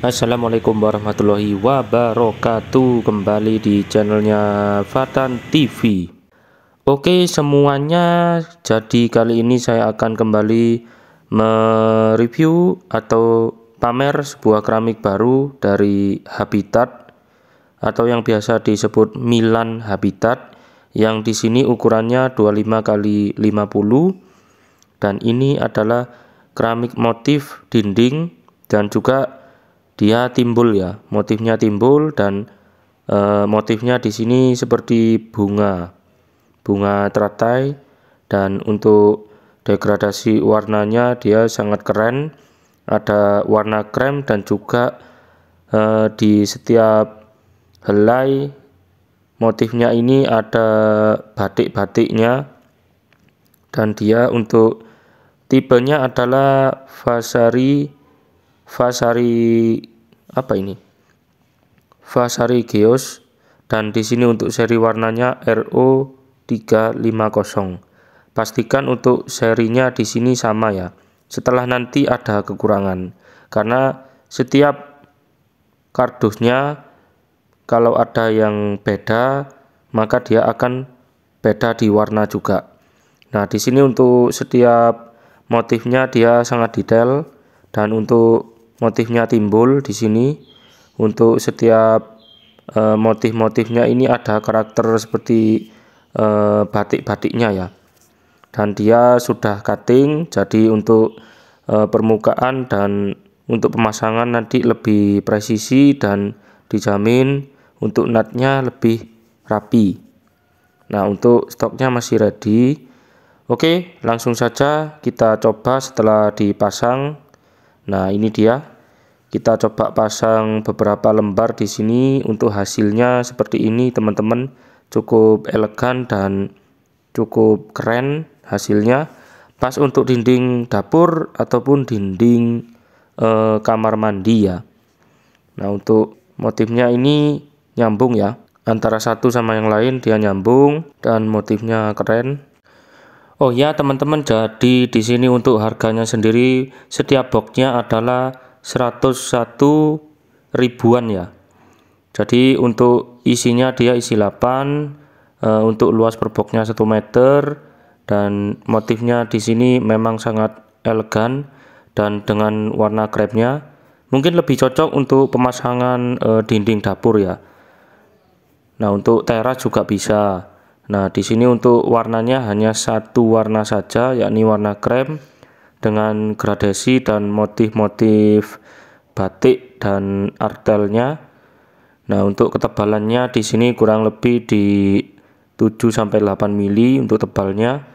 Assalamualaikum warahmatullahi wabarakatuh Kembali di channelnya Fatan TV Oke semuanya Jadi kali ini saya akan kembali Mereview atau pamer sebuah keramik baru dari Habitat Atau yang biasa disebut Milan Habitat Yang di sini ukurannya 25 kali 50 Dan ini adalah keramik motif dinding dan juga dia timbul ya, motifnya timbul dan e, motifnya di sini seperti bunga, bunga teratai dan untuk degradasi warnanya dia sangat keren, ada warna krem dan juga e, di setiap helai motifnya ini ada batik-batiknya dan dia untuk tipenya adalah Vasari Vasari apa ini? Vasari Geos dan di sini untuk seri warnanya RO350. Pastikan untuk serinya di sini sama ya. Setelah nanti ada kekurangan karena setiap kardusnya kalau ada yang beda maka dia akan beda di warna juga. Nah, di sini untuk setiap motifnya dia sangat detail dan untuk motifnya timbul di sini untuk setiap uh, motif-motifnya ini ada karakter seperti uh, batik-batiknya ya dan dia sudah cutting jadi untuk uh, permukaan dan untuk pemasangan nanti lebih presisi dan dijamin untuk natnya lebih rapi nah untuk stoknya masih ready oke langsung saja kita coba setelah dipasang Nah, ini dia. Kita coba pasang beberapa lembar di sini untuk hasilnya seperti ini, teman-teman. Cukup elegan dan cukup keren hasilnya. Pas untuk dinding dapur ataupun dinding eh, kamar mandi ya. Nah, untuk motifnya ini nyambung ya. Antara satu sama yang lain dia nyambung dan motifnya keren. Oh ya teman-teman jadi di sini untuk harganya sendiri setiap boxnya adalah 101 ribuan ya jadi untuk isinya dia isi 8 e, eh, untuk luas per boxnya 1 meter dan motifnya di sini memang sangat elegan dan dengan warna krepnya mungkin lebih cocok untuk pemasangan e, dinding dapur ya nah untuk teras juga bisa Nah, di sini untuk warnanya hanya satu warna saja, yakni warna krem dengan gradasi dan motif-motif batik dan artelnya. Nah, untuk ketebalannya di sini kurang lebih di 7 sampai 8 mili untuk tebalnya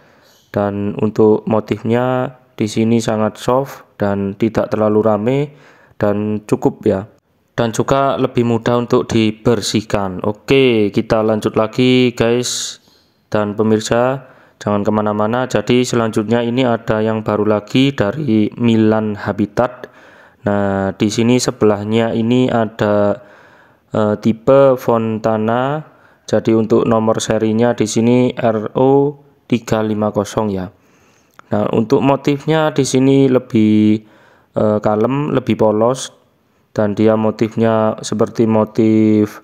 dan untuk motifnya di sini sangat soft dan tidak terlalu rame dan cukup ya dan juga lebih mudah untuk dibersihkan oke kita lanjut lagi guys dan pemirsa jangan kemana-mana jadi selanjutnya ini ada yang baru lagi dari Milan Habitat nah di sini sebelahnya ini ada e, tipe Fontana jadi untuk nomor serinya di sini RO350 ya nah untuk motifnya di sini lebih e, kalem lebih polos dan dia motifnya seperti motif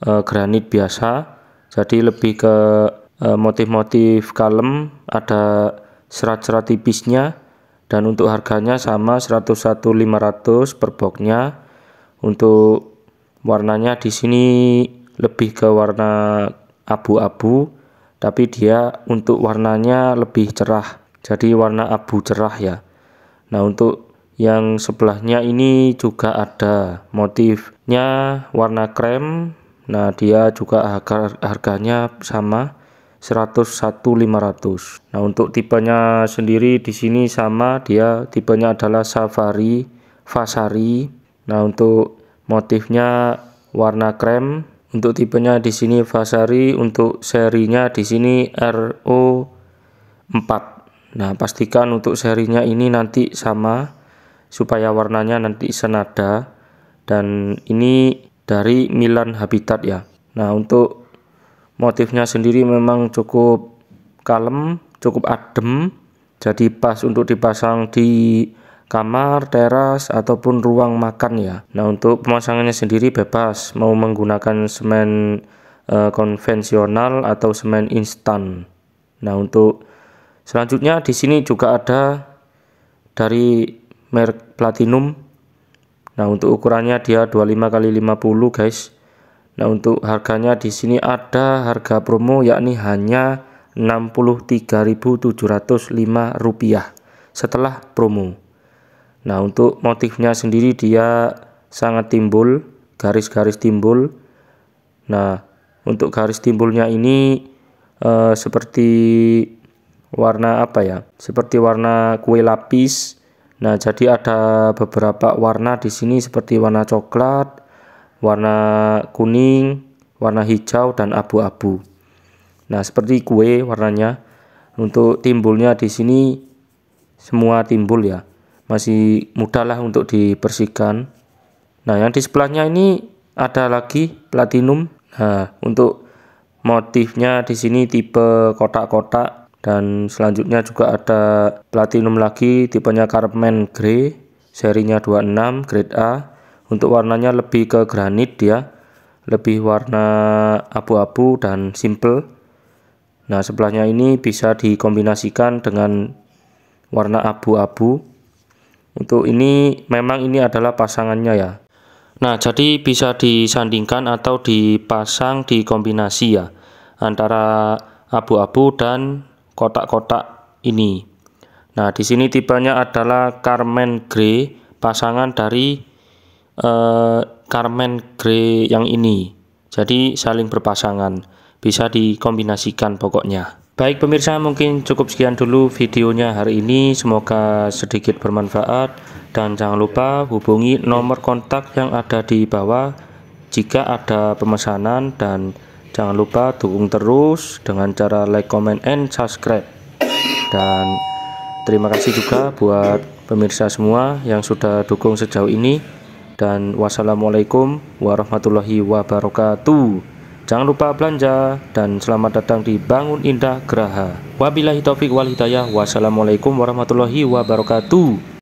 e, granit biasa jadi lebih ke Eh, motif-motif kalem ada serat-serat tipisnya dan untuk harganya sama 101.500 per boxnya untuk warnanya di sini lebih ke warna abu-abu tapi dia untuk warnanya lebih cerah jadi warna abu cerah ya nah untuk yang sebelahnya ini juga ada motifnya warna krem nah dia juga harga, harganya sama 101500. Nah, untuk tipenya sendiri di sini sama, dia tipenya adalah safari fasari. Nah, untuk motifnya warna krem. Untuk tipenya di sini fasari. untuk serinya di sini RO 4. Nah, pastikan untuk serinya ini nanti sama supaya warnanya nanti senada dan ini dari Milan Habitat ya. Nah, untuk motifnya sendiri memang cukup kalem cukup adem jadi pas untuk dipasang di kamar, teras, ataupun ruang makan ya. Nah untuk pemasangannya sendiri bebas, mau menggunakan semen e, konvensional atau semen instan. Nah untuk selanjutnya di sini juga ada dari merek Platinum. Nah untuk ukurannya dia 25 kali 50 guys. Nah, untuk harganya di sini ada harga promo yakni hanya Rp63.705 setelah promo. Nah, untuk motifnya sendiri dia sangat timbul, garis-garis timbul. Nah, untuk garis timbulnya ini eh, seperti warna apa ya? Seperti warna kue lapis. Nah, jadi ada beberapa warna di sini seperti warna coklat, warna kuning, warna hijau, dan abu-abu. Nah, seperti kue warnanya. Untuk timbulnya di sini semua timbul ya. Masih mudahlah untuk dibersihkan. Nah, yang di sebelahnya ini ada lagi platinum. Nah, untuk motifnya di sini tipe kotak-kotak dan selanjutnya juga ada platinum lagi tipenya Carmen Grey serinya 26 grade A untuk warnanya lebih ke granit dia lebih warna abu-abu dan simple nah sebelahnya ini bisa dikombinasikan dengan warna abu-abu untuk ini memang ini adalah pasangannya ya nah jadi bisa disandingkan atau dipasang dikombinasi ya antara abu-abu dan kotak-kotak ini nah di sini tipenya adalah Carmen Grey pasangan dari Eh, Carmen Grey yang ini. Jadi saling berpasangan, bisa dikombinasikan pokoknya. Baik pemirsa, mungkin cukup sekian dulu videonya hari ini. Semoga sedikit bermanfaat dan jangan lupa hubungi nomor kontak yang ada di bawah jika ada pemesanan dan jangan lupa dukung terus dengan cara like, comment, and subscribe. Dan terima kasih juga buat pemirsa semua yang sudah dukung sejauh ini dan wassalamualaikum warahmatullahi wabarakatuh. Jangan lupa belanja dan selamat datang di Bangun Indah Geraha. Wabillahi taufik wal hidayah. Wassalamualaikum warahmatullahi wabarakatuh.